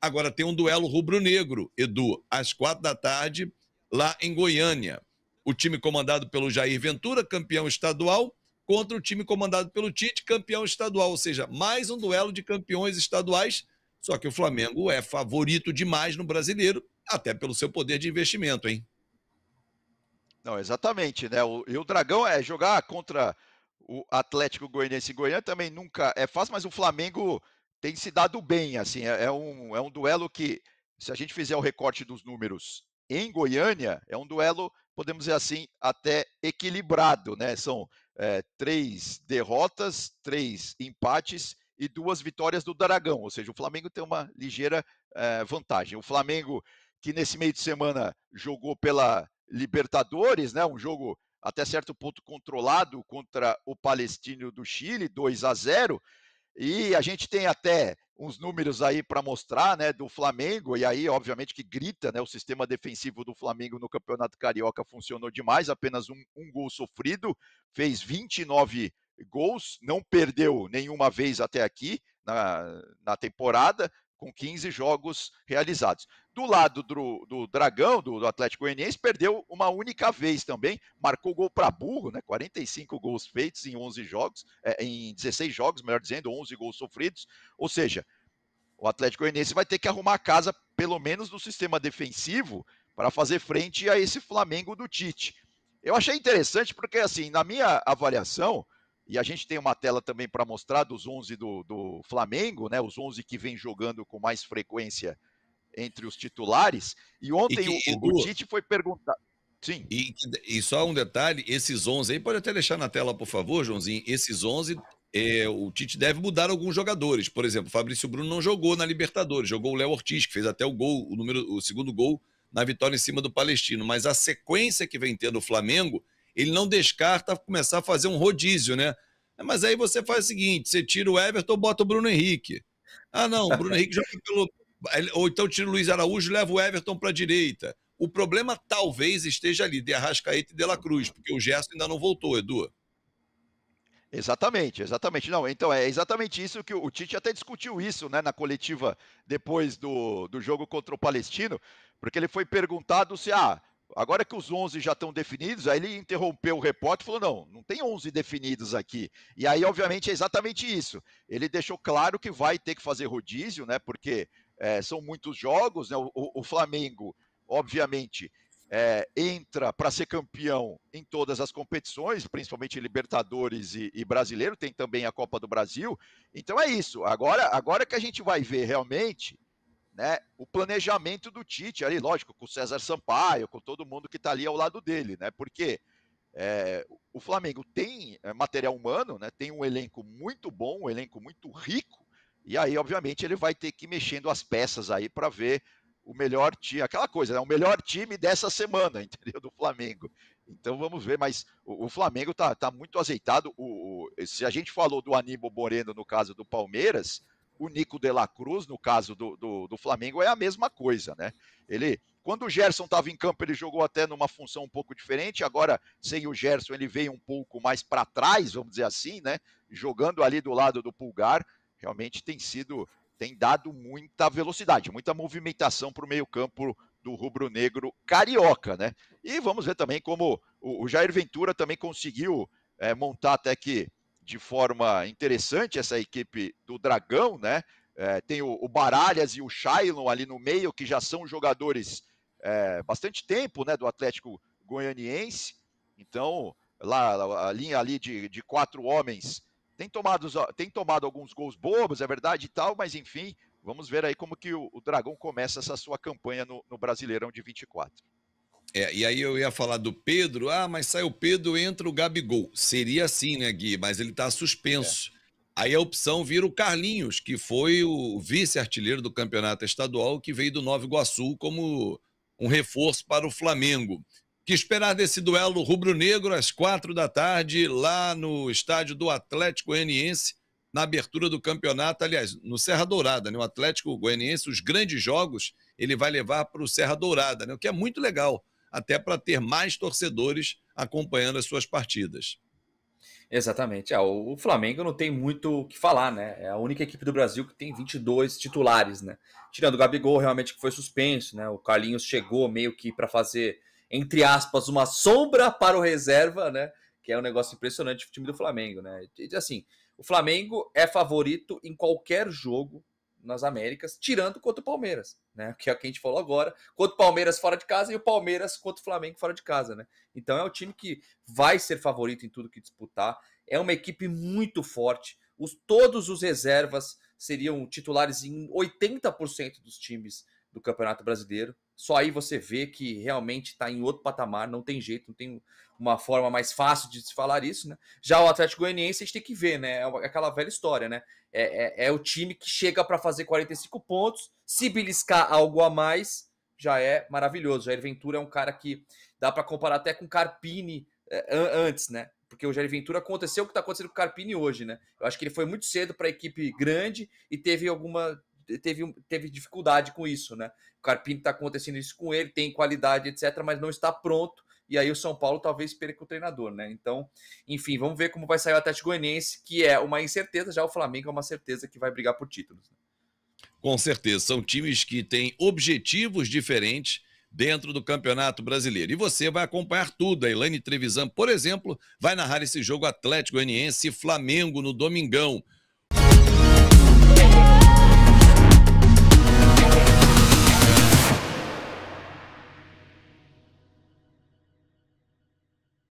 Agora tem um duelo rubro-negro, Edu, às quatro da tarde, lá em Goiânia. O time comandado pelo Jair Ventura, campeão estadual, contra o time comandado pelo Tite, campeão estadual. Ou seja, mais um duelo de campeões estaduais. Só que o Flamengo é favorito demais no brasileiro, até pelo seu poder de investimento, hein? Não, exatamente, né? O, e o Dragão é jogar contra o Atlético Goianiense em Goiânia também nunca é fácil, mas o Flamengo tem se dado bem. Assim, é, é, um, é um duelo que, se a gente fizer o recorte dos números em Goiânia, é um duelo, podemos dizer assim, até equilibrado. Né? São é, três derrotas, três empates e duas vitórias do Dragão. Ou seja, o Flamengo tem uma ligeira é, vantagem. O Flamengo, que nesse meio de semana jogou pela Libertadores, né? um jogo até certo ponto controlado contra o Palestino do Chile, 2 a 0 e a gente tem até uns números aí para mostrar, né, do Flamengo, e aí obviamente que grita, né, o sistema defensivo do Flamengo no Campeonato Carioca funcionou demais, apenas um, um gol sofrido, fez 29 gols, não perdeu nenhuma vez até aqui na, na temporada, com 15 jogos realizados. Do lado do, do Dragão, do, do Atlético Goianiense, perdeu uma única vez também, marcou gol para burro, né? 45 gols feitos em 11 jogos, é, em 16 jogos, melhor dizendo, 11 gols sofridos. Ou seja, o Atlético Goianiense vai ter que arrumar a casa, pelo menos no sistema defensivo, para fazer frente a esse Flamengo do Tite. Eu achei interessante porque, assim, na minha avaliação, e a gente tem uma tela também para mostrar dos 11 do, do Flamengo, né? Os 11 que vem jogando com mais frequência entre os titulares. E ontem e que, o, Edu, o Tite foi perguntar. Sim. E, e, só um detalhe: esses 11 aí, pode até deixar na tela, por favor, Joãozinho. Esses 11, é, o Tite deve mudar alguns jogadores. Por exemplo, Fabrício Bruno não jogou na Libertadores, jogou o Léo Ortiz, que fez até o gol, o, número, o segundo gol na vitória em cima do Palestino. Mas a sequência que vem tendo o Flamengo ele não descarta começar a fazer um rodízio, né? Mas aí você faz o seguinte: você tira o Everton, bota o Bruno Henrique. Ah, não, o Bruno Henrique joga pelo. Ou então tira o Luiz Araújo, leva o Everton para a direita. O problema talvez esteja ali, de Arrascaeta e de La Cruz, porque o Gerson ainda não voltou, Edu. Exatamente, exatamente. Não, então é exatamente isso que o Tite até discutiu isso, né, na coletiva depois do, do jogo contra o Palestino, porque ele foi perguntado se ah, Agora que os 11 já estão definidos, aí ele interrompeu o repórter e falou: não, não tem 11 definidos aqui. E aí, obviamente, é exatamente isso. Ele deixou claro que vai ter que fazer rodízio, né? Porque é, são muitos jogos, né? O, o Flamengo, obviamente, é, entra para ser campeão em todas as competições, principalmente Libertadores e, e, Brasileiro, tem também a Copa do Brasil. Então é isso. Agora, agora que a gente vai ver realmente né, o planejamento do Tite ali, lógico, com o César Sampaio, com todo mundo que está ali ao lado dele, né? Porque é, o Flamengo tem é, material humano, né? Tem um elenco muito bom, um elenco muito rico, e aí, obviamente, ele vai ter que ir mexendo as peças aí para ver o melhor time, aquela coisa, né? O melhor time dessa semana, entendeu? Do Flamengo. Então vamos ver, mas o, o Flamengo tá, tá muito azeitado. O, o, se a gente falou do Aníbal Moreno no caso do Palmeiras, o Nico de la Cruz, no caso do, do, do Flamengo, é a mesma coisa, né? Ele, quando o Gerson estava em campo, ele jogou até numa função um pouco diferente. Agora, sem o Gerson, ele veio um pouco mais para trás, vamos dizer assim, né? Jogando ali do lado do Pulgar, realmente tem sido, tem dado muita velocidade, muita movimentação para o meio-campo do rubro-negro carioca, né? E vamos ver também como o, o Jair Ventura também conseguiu é, montar até que de forma interessante essa equipe do Dragão, né? É, tem o, o, Baralhas e o Shailon ali no meio, que já são jogadores é, bastante tempo, né? Do Atlético Goianiense. Então, lá a linha ali de, de quatro homens tem tomado, tem tomado alguns gols bobos, é verdade e tal, mas enfim, vamos ver aí como que o, o Dragão começa essa sua campanha no, no Brasileirão de 24. É, e aí eu ia falar do Pedro, ah, mas sai o Pedro, entra o Gabigol. Seria assim, né, Gui? Mas ele está suspenso. É. Aí a opção vira o Carlinhos, que foi o vice-artilheiro do campeonato estadual, que veio do Nova Iguaçu como um reforço para o Flamengo. Que esperar desse duelo rubro-negro às quatro da tarde, lá no estádio do Atlético Goianiense, na abertura do campeonato, aliás, no Serra Dourada, né? O Atlético Goianiense, os grandes jogos, ele vai levar para o Serra Dourada, né? O que é muito legal até para ter mais torcedores acompanhando as suas partidas. Exatamente. Ah, o Flamengo não tem muito o que falar, né? É a única equipe do Brasil que tem 22 titulares, né? Tirando o Gabigol, realmente que foi suspenso, né? O Carlinhos chegou meio que para fazer, entre aspas, uma sombra para o reserva, né? Que é um negócio impressionante o time do Flamengo, né? E, assim, o Flamengo é favorito em qualquer jogo nas Américas, tirando contra o Palmeiras, né? Que é o que a gente falou agora, contra o Palmeiras fora de casa e o Palmeiras contra o Flamengo fora de casa, né? Então é o time que vai ser favorito em tudo que disputar, é uma equipe muito forte. Os, todos os reservas seriam titulares em 80% dos times do Campeonato Brasileiro. Só aí você vê que realmente está em outro patamar, não tem jeito, não tem uma forma mais fácil de se falar isso, né? Já o Atlético Goianiense a gente tem que ver, né? É, é aquela velha história, né? É, é, é o time que chega para fazer 45 pontos, se beliscar algo a mais, já é maravilhoso. Jair Ventura é um cara que dá para comparar até com Carpini é, antes, né? porque o Jair Ventura aconteceu o que está acontecendo com o Carpini hoje, né? Eu acho que ele foi muito cedo para a equipe grande e teve alguma teve, teve dificuldade com isso, né? O Carpini está acontecendo isso com ele, tem qualidade, etc., mas não está pronto. E aí o São Paulo talvez perca o treinador, né? Então, enfim, vamos ver como vai sair o Atlético Goianiense, que é uma incerteza, já o Flamengo é uma certeza que vai brigar por títulos. Né? Com certeza, são times que têm objetivos diferentes dentro do Campeonato Brasileiro. E você vai acompanhar tudo. A Elaine Trevisan, por exemplo, vai narrar esse jogo Atlético Goianiense Flamengo no Domingão.